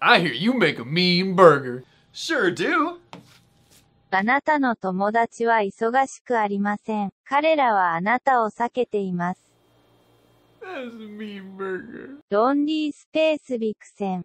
I hear you make a mean burger. Sure do. あなたの友達は忙しくありません。彼らはあなたを避けています。That's a mean burger. ロンリースペースビクセン。